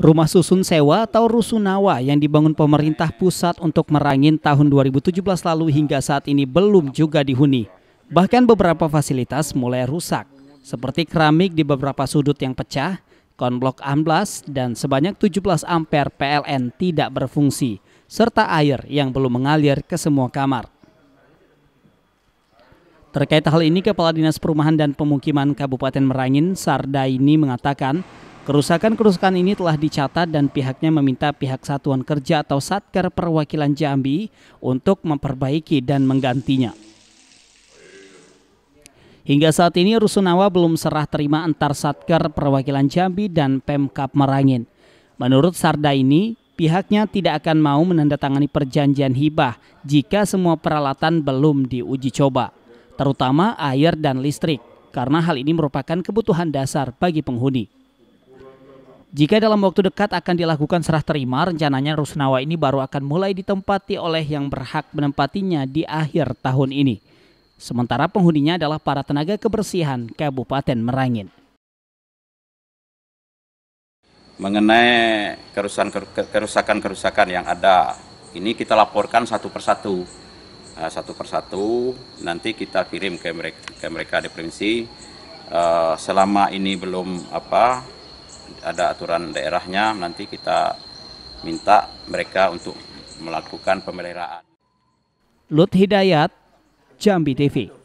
Rumah susun sewa atau rusunawa yang dibangun pemerintah pusat untuk merangin tahun 2017 lalu hingga saat ini belum juga dihuni. Bahkan beberapa fasilitas mulai rusak, seperti keramik di beberapa sudut yang pecah, konblok amblas, dan sebanyak 17 ampere PLN tidak berfungsi, serta air yang belum mengalir ke semua kamar. Terkait hal ini, Kepala Dinas Perumahan dan Pemukiman Kabupaten Merangin, Sardaini mengatakan, Kerusakan-kerusakan ini telah dicatat dan pihaknya meminta pihak Satuan Kerja atau Satker Perwakilan Jambi untuk memperbaiki dan menggantinya. Hingga saat ini Rusunawa belum serah terima antar Satker Perwakilan Jambi dan Pemkap Merangin. Menurut Sarda ini, pihaknya tidak akan mau menandatangani perjanjian hibah jika semua peralatan belum diuji coba, terutama air dan listrik, karena hal ini merupakan kebutuhan dasar bagi penghuni. Jika dalam waktu dekat akan dilakukan serah terima, rencananya Rusnawa ini baru akan mulai ditempati oleh yang berhak menempatinya di akhir tahun ini. Sementara penghuninya adalah para tenaga kebersihan Kabupaten Merangin. Mengenai kerusakan-kerusakan yang ada, ini kita laporkan satu persatu. Nah, satu persatu, nanti kita kirim ke mereka, ke mereka di provinsi. Eh, selama ini belum apa ada aturan daerahnya nanti kita minta mereka untuk melakukan pemeliharaan. Lut Hidayat, Jambi TV.